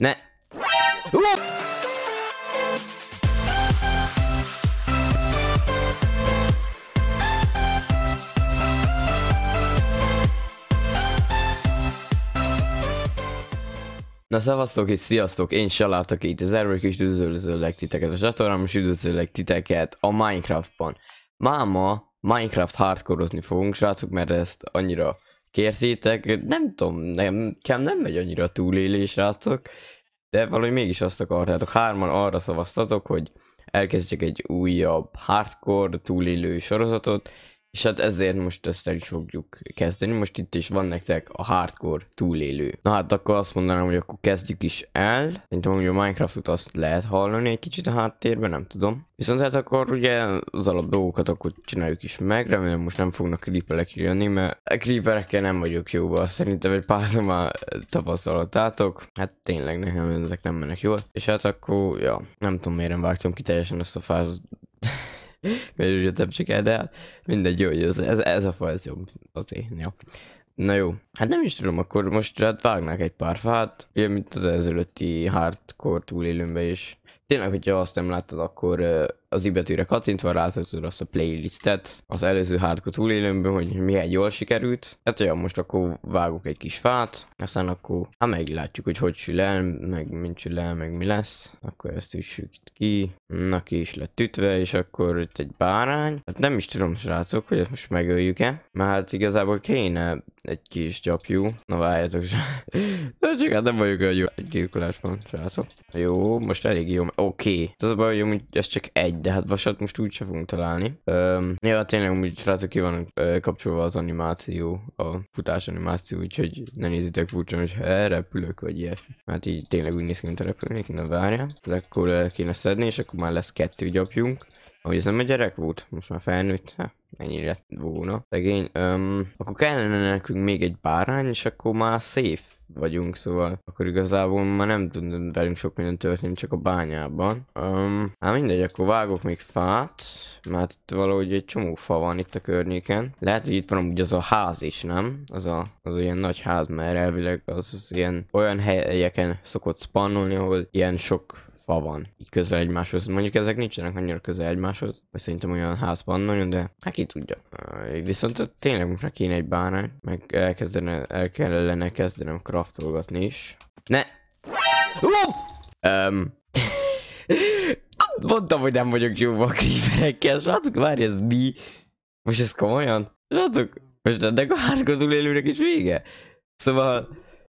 Ne! Uh! Na szevasztok és sziasztok, én Salát, itt az erők és üdvözöllek titeket a csatornám és üdvözöllek titeket a Minecraftban. Máma Minecraft hardkorozni fogunk srácok, mert ezt annyira kértétek. Nem tudom, nem, kem nem megy annyira túlélés rátok, de valahogy mégis azt akartátok. Hárman arra szavaztatok, hogy elkezdjek egy újabb hardcore túlélő sorozatot, és hát ezért most ezt el is fogjuk kezdeni. Most itt is van nektek a hardcore túlélő. Na hát akkor azt mondanám, hogy akkor kezdjük is el. Mint hogy a Minecraftot azt lehet hallani egy kicsit a háttérben, nem tudom. Viszont hát akkor ugye az alap dolgokat akkor csináljuk is meg. Remélem most nem fognak creeperek jönni, mert a creeperekkel nem vagyok jóba. Szerintem egy pár már tapasztalatátok. Hát tényleg nekem ezek nem mennek jól. És hát akkor, ja, nem tudom miért nem vágtam ki teljesen ezt a fázat Miért jöttem csak el, de mindegy, jó, ez, ez, ez a fa, ez jobb. Azért, jó. Na jó, hát nem is tudom, akkor most hát vágnák egy pár fát, ugye mint az ezelőtti hardcore túlélőmbe is. Tényleg, hogyha azt nem láttad, akkor az ibetűre kattintva láthatod azt a playlistet az előző hardcore túlélőmből, hogy milyen jól sikerült. Hát olyan most akkor vágok egy kis fát, aztán akkor ha hát meglátjuk, hogy hogy sül el, meg mint sül el, meg mi lesz. Akkor ezt is ki, na ki is lett ütve, és akkor itt egy bárány. Hát nem is tudom, srácok, hogy ezt most megöljük-e. Már hát igazából kéne egy kis gyapjú. Na várjátok, csak hát nem vagyok egy gyilkolásban, srácok. Jó, most elég jó. Oké. Okay. Az a baj, hogy ez csak egy de hát vasat most úgy sem fogunk találni. Öm, ja, hát tényleg úgy srácok ki van ö, kapcsolva az animáció, a futás animáció, úgyhogy ne nézzétek furcsa, hogy ha repülök, vagy ilyesmi. Mert hát így tényleg úgy néz ki, mint a repülnék, na várja. De akkor el kéne szedni, és akkor már lesz kettő gyapjunk. Ahogy ez nem a gyerek volt, most már felnőtt, hát ennyi lett volna. Szegény, öm, akkor kellene nekünk még egy bárány, és akkor már szép vagyunk, szóval akkor igazából már nem tud velünk sok minden történni, csak a bányában. Um, hát mindegy, akkor vágok még fát, mert itt valahogy egy csomó fa van itt a környéken. Lehet, hogy itt van ugye az a ház is, nem? Az a, az ilyen nagy ház, mert elvileg az, az ilyen olyan helyeken szokott spannolni, ahol ilyen sok fa van, így közel egymáshoz. Mondjuk ezek nincsenek annyira közel egymáshoz, vagy szerintem olyan házban nagyon, de hát ki tudja. Viszont tényleg most kéne egy bárány, meg elkezdene, el kellene kezdenem kraftolgatni is. Ne! Um, mondtam, hogy nem vagyok jó a creeperekkel, srácok, várj, ez mi? Most ez komolyan? Srácok, most ennek a házgazdul élőnek is vége? Szóval...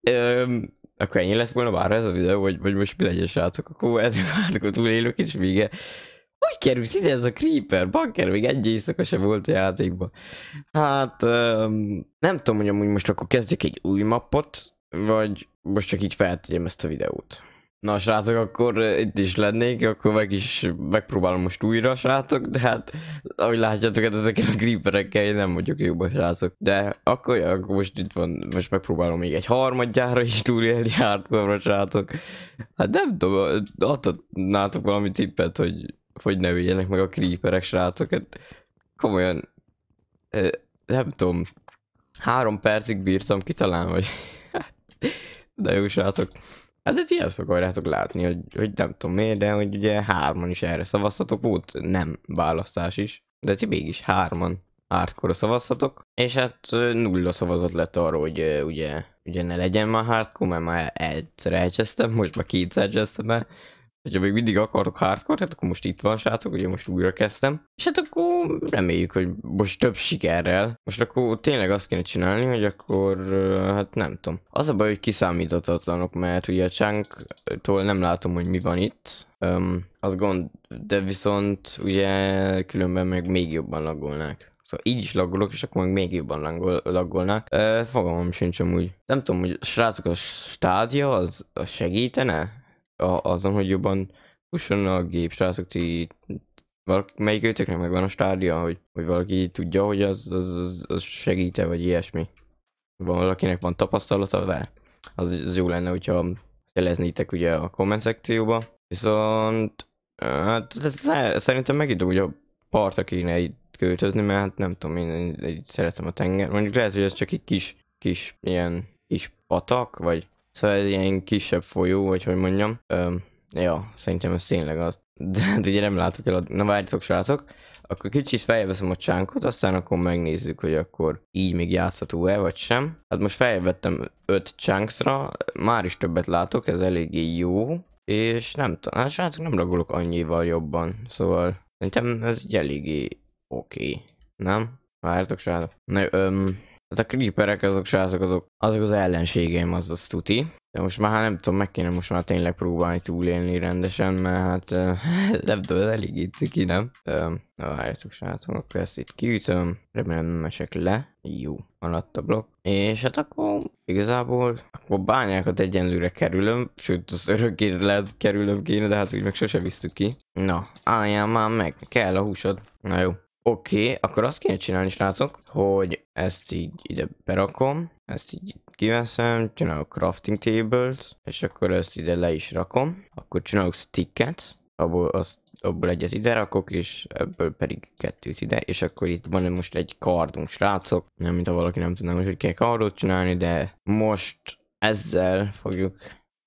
Um, akkor ennyi lett volna már ez a videó, vagy, vagy most mi legyen srácok, akkor ezek hardcore túlélők és vége. Hogy került ide ez a Creeper? Bakker még egy éjszaka sem volt a játékban. Hát um, nem tudom, hogy amúgy most akkor kezdjek egy új mappot, vagy most csak így feltegyem ezt a videót. Na srácok, akkor eh, itt is lennék, akkor meg is megpróbálom most újra srácok, de hát ahogy látjátok, hát ezekkel a creeperekkel én nem vagyok jobban srácok. De akkor, ja, akkor most itt van, most megpróbálom még egy harmadjára is túlélni hardcore srácok. Hát nem tudom, adhatnátok valami tippet, hogy, hogy ne vigyenek meg a creeperek srácok, hát komolyan, eh, nem tudom, három percig bírtam ki talán, vagy de jó srácok. Hát de ti azt akarjátok látni, hogy, hogy nem tudom miért, de hogy ugye hárman is erre szavaztatok, volt nem választás is, de ti mégis hárman hardcore szavaztatok, és hát nulla szavazat lett arra, hogy ugye, ugye ne legyen már hardcore, mert már egyszer elcsesztem, most már kétszer elcsesztem el, Hogyha még mindig akartok hardcore, hát akkor most itt van, srácok, ugye most újra kezdtem. És hát akkor reméljük, hogy most több sikerrel. Most akkor tényleg azt kéne csinálni, hogy akkor, hát nem tudom. Az a baj, hogy kiszámíthatatlanok, mert ugye a chunk nem látom, hogy mi van itt. Um, az gond, de viszont ugye különben meg még jobban lagolnák. Szóval így is laggolok, és akkor meg még jobban laggol, laggolnak. E, fogalmam sincs amúgy. Nem tudom, hogy srácok, a stádia az, az segítene? a, azon, hogy jobban fusson a gép, srácok, ti valaki, melyik őtöknek megvan a stádia, hogy, hogy valaki tudja, hogy az, az, az, az segíte, vagy ilyesmi. Van valakinek van tapasztalata vele? Az, az jó lenne, hogyha jeleznétek ugye a komment szekcióba. Viszont hát szerintem megint hogy a partra kéne itt költözni, mert hát nem tudom, én, én, én szeretem a tenger. Mondjuk lehet, hogy ez csak egy kis, kis ilyen kis patak, vagy Szóval egy ilyen kisebb folyó, vagy hogy mondjam. Öm, ja, szerintem ez tényleg az. De, de hát ugye nem látok el, a... na várjatok srácok. Akkor kicsit feljebb a csánkot, aztán akkor megnézzük, hogy akkor így még játszható-e, vagy sem. Hát most felvettem 5 csánkszra, már is többet látok, ez eléggé jó. És nem tudom, hát srácok nem ragolok annyival jobban, szóval szerintem ez egy eléggé oké, okay. nem? Várjatok srácok. Na, öm, Hát a creeperek azok srácok, azok, azok az ellenségeim, az az tuti. De most már hát nem tudom, meg kéne most már tényleg próbálni túlélni rendesen, mert hát euh, nem tudom, elég itt ki, nem? na, várjátok srácok, akkor ezt itt kiütöm. Remélem nem esek le. Jó, alatt a blokk. És hát akkor igazából akkor bányákat egyenlőre kerülöm, sőt az örökké lehet kerülöm kéne, de hát úgy meg sose visztük ki. Na, álljál már meg, kell a húsod. Na jó, Oké, okay, akkor azt kéne csinálni, srácok, hogy ezt így ide berakom, ezt így kiveszem, csinálok crafting table-t, és akkor ezt ide le is rakom. Akkor csinálok sticket, abból, azt, abból egyet ide rakok, és ebből pedig kettőt ide, és akkor itt van most egy kardunk, srácok. Nem, mint ha valaki nem tudná most, hogy kell kardot csinálni, de most ezzel fogjuk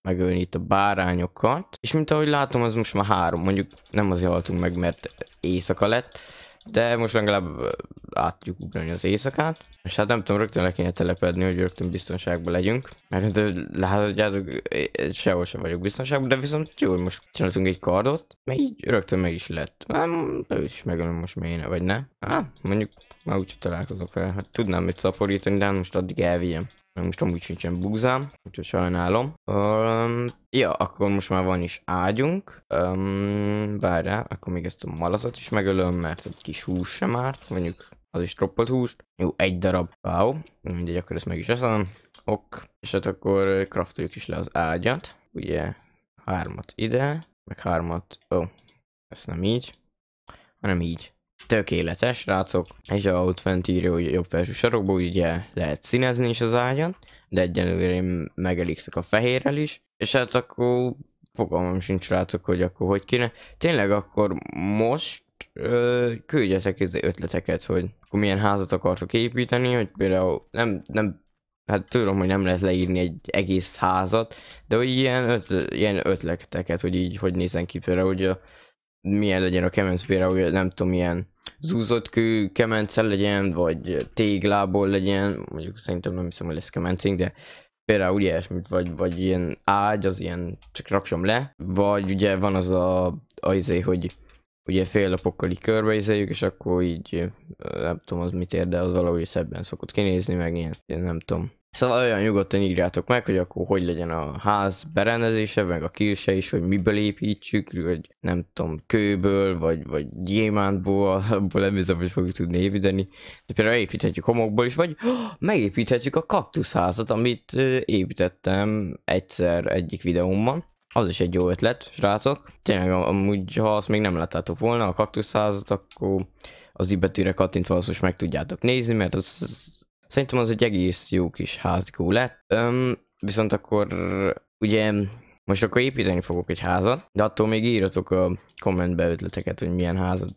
megölni itt a bárányokat. És mint ahogy látom, az most már három, mondjuk nem azért haltunk meg, mert éjszaka lett, de most legalább át tudjuk ugrani az éjszakát. És hát nem tudom, rögtön le kéne telepedni, hogy rögtön biztonságban legyünk. Mert látjátok, sehol sem vagyok biztonságban, de viszont jó, hogy most csináltunk egy kardot. Mert így rögtön meg is lett. de ő is megölöm most miért, vagy ne? Hát, mondjuk már úgy találkozok vele. Hát tudnám mit szaporítani, de hát most addig elvigyem. Most amúgy sincsen búzám, úgyhogy sajnálom. Um, ja, akkor most már van is ágyunk. Um, várjál, akkor még ezt a malacot is megölöm, mert egy kis hús sem árt. Mondjuk az is troppolt húst. Jó, egy darab, wow. Mindegy, akkor ezt meg is eszem. Ok. És hát akkor kraftoljuk is le az ágyat. Ugye, hármat ide, meg hármat... Ó, oh, ezt nem így, hanem így tökéletes, rácok. És a outvent írja, hogy jobb felső sarokból ugye lehet színezni is az ágyon, de egyenlőre én megelégszek a fehérrel is. És hát akkor fogalmam sincs rácok, hogy akkor hogy kéne. Tényleg akkor most ö, küldjetek izé ötleteket, hogy akkor milyen házat akartok építeni, hogy például nem, nem hát tudom, hogy nem lehet leírni egy egész házat, de hogy ilyen, ötl- ilyen ötleteket, hogy így hogy nézzen ki például, hogy a milyen legyen a kemenc, például nem tudom, ilyen zúzott kő kemencel legyen, vagy téglából legyen, mondjuk szerintem nem hiszem, hogy lesz kemencénk, de például ilyesmit, vagy, vagy ilyen ágy, az ilyen csak rakjam le, vagy ugye van az a, azé, hogy ugye fél lapokkal így körbeizeljük, és akkor így nem tudom az mit ér, de az valahogy szebben szokott kinézni, meg ilyen, nem tudom, Szóval olyan nyugodtan írjátok meg, hogy akkor hogy legyen a ház berendezése, meg a kilse is, hogy miből építsük, vagy nem tudom, kőből, vagy, vagy gyémántból, abból nem hiszem, hogy fogjuk tudni építeni. De például építhetjük homokból is, vagy megépíthetjük a kaktuszházat, amit építettem egyszer egyik videómban. Az is egy jó ötlet, srácok. Tényleg, amúgy, ha azt még nem láttátok volna, a kaktuszházat, akkor az i betűre kattintva azt most meg tudjátok nézni, mert az, az Szerintem az egy egész jó kis házikó lett. Öm, viszont akkor ugye most akkor építeni fogok egy házat, de attól még írjatok a kommentbe ötleteket, hogy milyen házat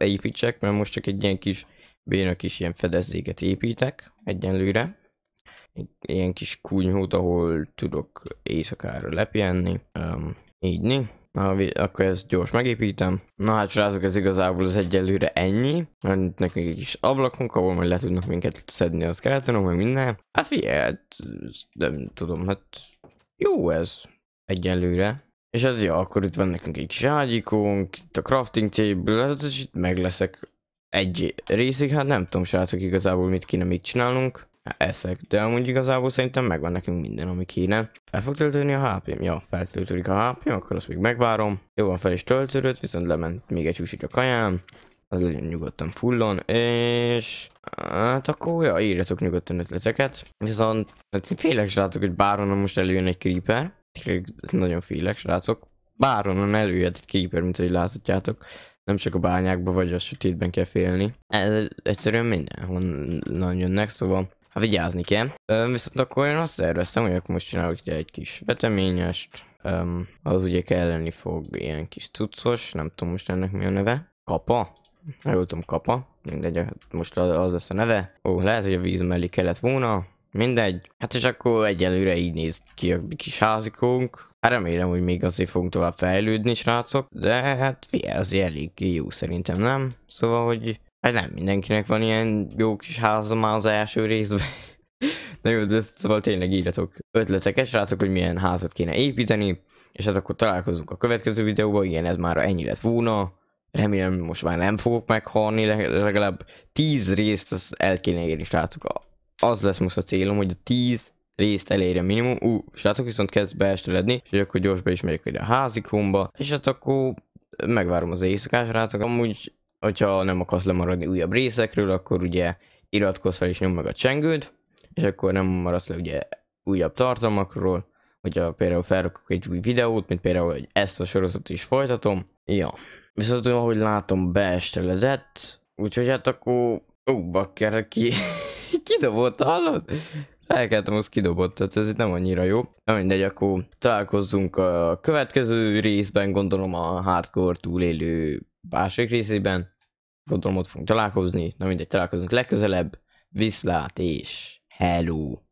építsek, mert most csak egy ilyen kis béna kis ilyen fedezéket építek egyenlőre ilyen kis kunyhót, ahol tudok éjszakára lepjenni. um, né? Na, akkor ezt gyors megépítem. Na hát srácok, ez igazából az egyelőre ennyi. Van nekünk egy kis ablakunk, ahol majd le tudnak minket szedni az keletenon, meg minden. Hát figyelj, hát, nem tudom, hát jó ez egyelőre. És az ja, akkor itt van nekünk egy kis ágyikunk, itt a crafting table, hát és itt meg leszek egy részig, hát nem tudom srácok igazából mit kéne mit csinálunk eszek. De amúgy igazából szerintem megvan nekünk minden, ami kéne. Fel fog töltődni a HP-m? Ja, feltöltődik a hp akkor azt még megvárom. Jó van fel is töltődött, viszont lement még egy húsit a kajám. Az legyen nyugodtan fullon, és... Hát akkor, ja, írjatok nyugodtan ötleteket. Viszont hát félek srácok, hogy bárhonnan most előjön egy creeper. Nagyon félek srácok. Bárhonnan előjött egy creeper, mint ahogy láthatjátok nem csak a bányákba vagy a sötétben kell félni. Ez egyszerűen mindenhonnan jönnek, szóval Hát vigyázni kell. Öm, viszont akkor én azt terveztem, hogy akkor most csinálok ide egy kis veteményest. Öm, az ugye kelleni fog ilyen kis cuccos, nem tudom most ennek mi a neve. Kapa? Ha kapa. Mindegy, hát most az lesz a neve. Ó, lehet, hogy a víz mellé kellett volna. Mindegy. Hát és akkor egyelőre így néz ki a kis házikunk. Hát remélem, hogy még azért fogunk tovább fejlődni, srácok. De hát fi, az elég jó szerintem, nem? Szóval, hogy Hát nem mindenkinek van ilyen jó kis háza már az első részben. Na jó, de szóval tényleg írjatok ötleteket, srácok, hogy milyen házat kéne építeni, és hát akkor találkozunk a következő videóban, igen, ez már ennyi lett volna. Remélem most már nem fogok meghalni, legalább 10 részt az el kéne érni, srácok. Az lesz most a célom, hogy a 10 részt elérje minimum. Ú, srácok viszont kezd beesteledni, és akkor gyorsba is megyek ide a házikomba, és hát akkor megvárom az éjszakás, srácok. Amúgy hogyha nem akarsz lemaradni újabb részekről, akkor ugye iratkozz fel és nyomd meg a csengőt, és akkor nem maradsz le ugye újabb tartalmakról, hogyha például felrakok egy új videót, mint például, hogy ezt a sorozatot is folytatom. Ja, viszont ahogy látom beesteledett, úgyhogy hát akkor, ó, bakker, ki, kidobott, hallod? Elkeltem, az kidobott, tehát ez itt nem annyira jó. Na mindegy, akkor találkozzunk a következő részben, gondolom a hardcore túlélő másik részében. Gondolom ott fogunk találkozni. Na mindegy, találkozunk legközelebb. Viszlát és hello!